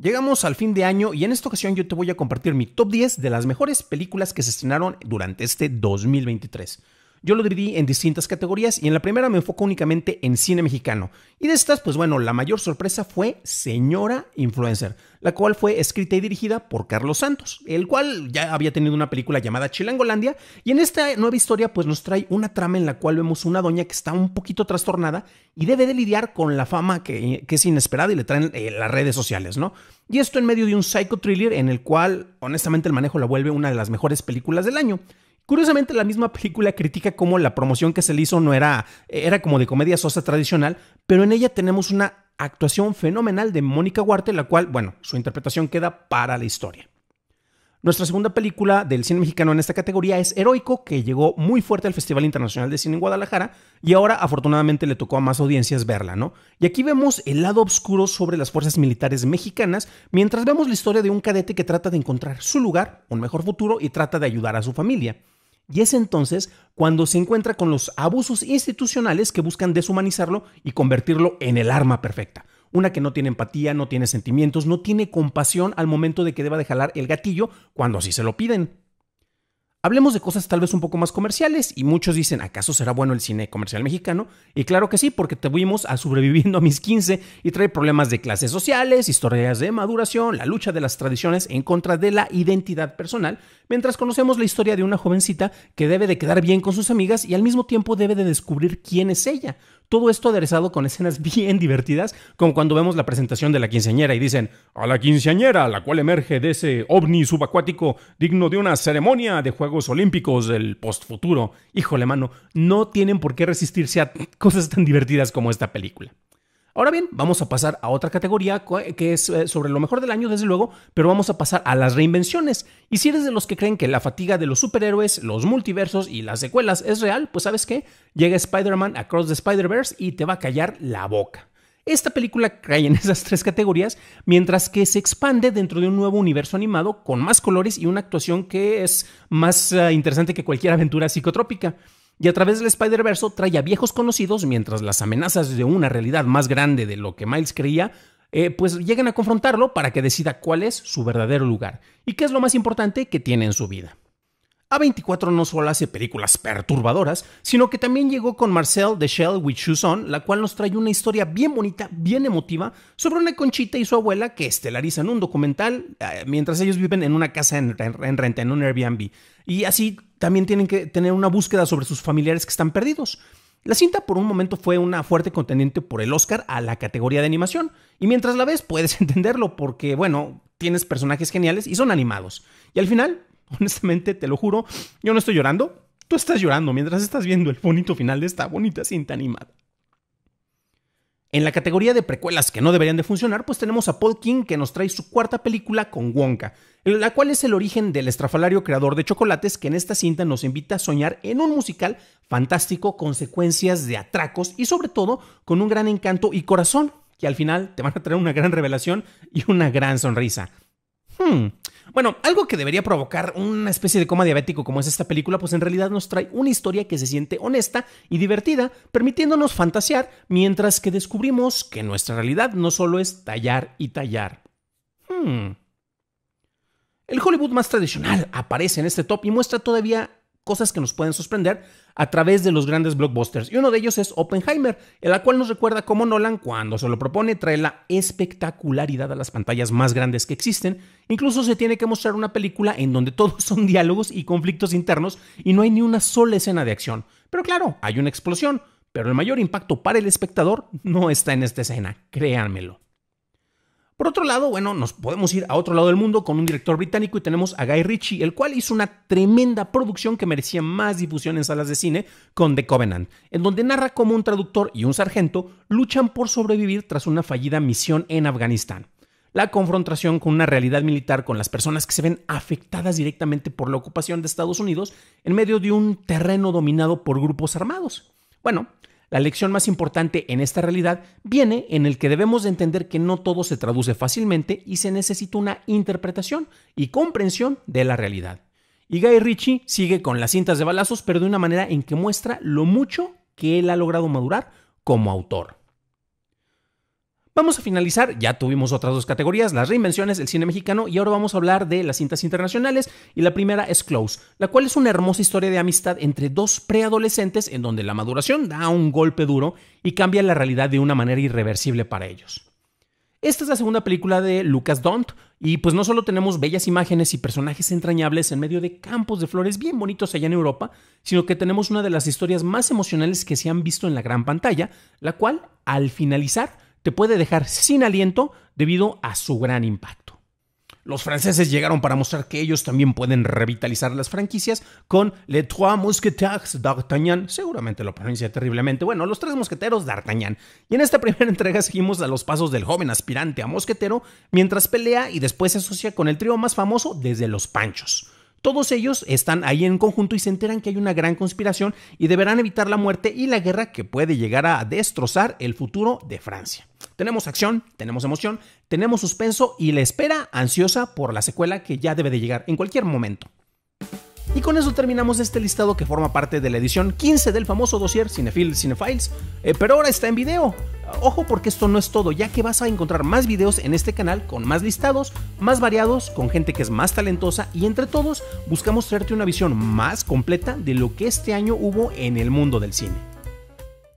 Llegamos al fin de año y en esta ocasión yo te voy a compartir mi top 10 de las mejores películas que se estrenaron durante este 2023. Yo lo dividí en distintas categorías y en la primera me enfoco únicamente en cine mexicano. Y de estas, pues bueno, la mayor sorpresa fue Señora Influencer, la cual fue escrita y dirigida por Carlos Santos, el cual ya había tenido una película llamada Chilangolandia. Y en esta nueva historia, pues nos trae una trama en la cual vemos una doña que está un poquito trastornada y debe de lidiar con la fama que, es inesperada y le traen eh, las redes sociales, ¿no? Y esto en medio de un psycho thriller en el cual, honestamente, el manejo la vuelve una de las mejores películas del año. Curiosamente, la misma película critica cómo la promoción que se le hizo no era, era como de comedia sosa tradicional, pero en ella tenemos una actuación fenomenal de Mónica Huarte, la cual, bueno, su interpretación queda para la historia. Nuestra segunda película del cine mexicano en esta categoría es Heroico, que llegó muy fuerte al Festival Internacional de Cine en Guadalajara y ahora afortunadamente le tocó a más audiencias verla, ¿no? Y aquí vemos el lado oscuro sobre las fuerzas militares mexicanas, mientras vemos la historia de un cadete que trata de encontrar su lugar, un mejor futuro y trata de ayudar a su familia. Y es entonces cuando se encuentra con los abusos institucionales que buscan deshumanizarlo y convertirlo en el arma perfecta. Una que no tiene empatía, no tiene sentimientos, no tiene compasión al momento de que deba de jalar el gatillo cuando así se lo piden. Hablemos de cosas tal vez un poco más comerciales y muchos dicen, ¿acaso será bueno el cine comercial mexicano? Y claro que sí, porque te fuimos a sobreviviendo a mis 15 y trae problemas de clases sociales, historias de maduración, la lucha de las tradiciones en contra de la identidad personal, mientras conocemos la historia de una jovencita que debe de quedar bien con sus amigas y al mismo tiempo debe de descubrir quién es ella, todo esto aderezado con escenas bien divertidas, como cuando vemos la presentación de la quinceañera y dicen, a la quinceañera, la cual emerge de ese ovni subacuático digno de una ceremonia de Juegos Olímpicos del postfuturo. Híjole, mano, no tienen por qué resistirse a cosas tan divertidas como esta película. Ahora bien, vamos a pasar a otra categoría que es eh, sobre lo mejor del año, desde luego, pero vamos a pasar a las reinvenciones. Y si eres de los que creen que la fatiga de los superhéroes, los multiversos y las secuelas es real, pues sabes qué, llega Spider-Man Across the Spider-Verse y te va a callar la boca. Esta película cae en esas tres categorías, mientras que se expande dentro de un nuevo universo animado con más colores y una actuación que es más eh, interesante que cualquier aventura psicotrópica y a través del Spider-Verse trae a viejos conocidos mientras las amenazas de una realidad más grande de lo que Miles creía eh, pues llegan a confrontarlo para que decida cuál es su verdadero lugar y qué es lo más importante que tiene en su vida. A24 no solo hace películas perturbadoras, sino que también llegó con Marcel de Shell with Shoes On, la cual nos trae una historia bien bonita, bien emotiva, sobre una conchita y su abuela que estelarizan un documental eh, mientras ellos viven en una casa en, en renta, en un Airbnb. Y así también tienen que tener una búsqueda sobre sus familiares que están perdidos. La cinta por un momento fue una fuerte contendiente por el Oscar a la categoría de animación, y mientras la ves puedes entenderlo porque, bueno, tienes personajes geniales y son animados. Y al final Honestamente, te lo juro, yo no estoy llorando. Tú estás llorando mientras estás viendo el bonito final de esta bonita cinta animada. En la categoría de precuelas que no deberían de funcionar, pues tenemos a Paul King que nos trae su cuarta película con Wonka, la cual es el origen del estrafalario creador de chocolates que en esta cinta nos invita a soñar en un musical fantástico con secuencias de atracos y sobre todo con un gran encanto y corazón que al final te van a traer una gran revelación y una gran sonrisa. Hmm. Bueno, algo que debería provocar una especie de coma diabético como es esta película, pues en realidad nos trae una historia que se siente honesta y divertida, permitiéndonos fantasear mientras que descubrimos que nuestra realidad no solo es tallar y tallar. Hmm. El Hollywood más tradicional aparece en este top y muestra todavía cosas que nos pueden sorprender a través de los grandes blockbusters. Y uno de ellos es Oppenheimer, el la cual nos recuerda cómo Nolan, cuando se lo propone, trae la espectacularidad a las pantallas más grandes que existen. Incluso se tiene que mostrar una película en donde todos son diálogos y conflictos internos y no hay ni una sola escena de acción. Pero claro, hay una explosión, pero el mayor impacto para el espectador no está en esta escena, créanmelo. Por otro lado, bueno, nos podemos ir a otro lado del mundo con un director británico y tenemos a Guy Ritchie, el cual hizo una tremenda producción que merecía más difusión en salas de cine con The Covenant, en donde narra cómo un traductor y un sargento luchan por sobrevivir tras una fallida misión en Afganistán. La confrontación con una realidad militar con las personas que se ven afectadas directamente por la ocupación de Estados Unidos en medio de un terreno dominado por grupos armados. Bueno, la lección más importante en esta realidad viene en el que debemos entender que no todo se traduce fácilmente y se necesita una interpretación y comprensión de la realidad. Y Guy Ritchie sigue con las cintas de balazos, pero de una manera en que muestra lo mucho que él ha logrado madurar como autor. Vamos a finalizar, ya tuvimos otras dos categorías, las reinvenciones, el cine mexicano, y ahora vamos a hablar de las cintas internacionales, y la primera es Close, la cual es una hermosa historia de amistad entre dos preadolescentes en donde la maduración da un golpe duro y cambia la realidad de una manera irreversible para ellos. Esta es la segunda película de Lucas Dont, y pues no solo tenemos bellas imágenes y personajes entrañables en medio de campos de flores bien bonitos allá en Europa, sino que tenemos una de las historias más emocionales que se han visto en la gran pantalla, la cual, al finalizar, te puede dejar sin aliento debido a su gran impacto. Los franceses llegaron para mostrar que ellos también pueden revitalizar las franquicias con Les Trois Mousquetaires d'Artagnan, seguramente lo pronuncia terriblemente, bueno, los tres mosqueteros d'Artagnan. Y en esta primera entrega seguimos a los pasos del joven aspirante a mosquetero mientras pelea y después se asocia con el trío más famoso desde los Panchos. Todos ellos están ahí en conjunto y se enteran que hay una gran conspiración y deberán evitar la muerte y la guerra que puede llegar a destrozar el futuro de Francia. Tenemos acción, tenemos emoción, tenemos suspenso y la espera ansiosa por la secuela que ya debe de llegar en cualquier momento. Y con eso terminamos este listado que forma parte de la edición 15 del famoso dossier Cinefil Cinefiles, eh, pero ahora está en video. Ojo porque esto no es todo, ya que vas a encontrar más videos en este canal con más listados, más variados, con gente que es más talentosa y entre todos buscamos traerte una visión más completa de lo que este año hubo en el mundo del cine.